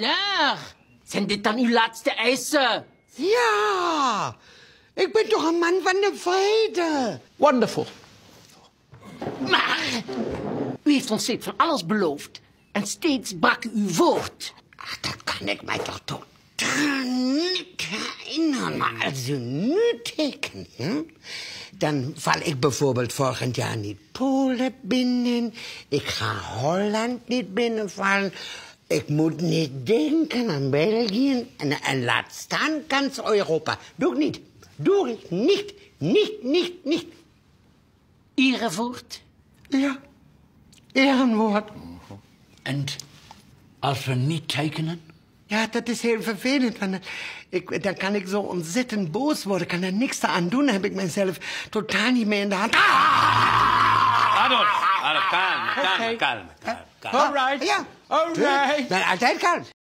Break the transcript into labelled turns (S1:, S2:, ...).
S1: Hitler! Zijn dit dan uw laatste eisen? Ja! Ik ben toch een man van de vrede. Wonderful. Maar u heeft ons steeds van alles beloofd. En steeds brak u uw woord. Ach,
S2: dat kan ik mij toch niet herinneren. Maar als u nu tekent, dan val ik bijvoorbeeld volgend jaar niet Polen binnen. Ik ga Holland niet binnenvallen. Ik moet niet denken aan België en, en laat staan kans Europa. Doe ik niet. Doe ik niet. Niet, niet, niet. Irenvoort? Ja. Ehrenwoord. En als we niet tekenen? Ja, dat is heel vervelend. Eh, dan kan ik zo ontzettend boos worden. Ik kan er niks aan doen. Dan heb ik mezelf totaal niet meer in de hand.
S3: Adolf, Adolf kalm, kalm, kalm. kalm. Eh? All right. Yeah. All right. I'll take it.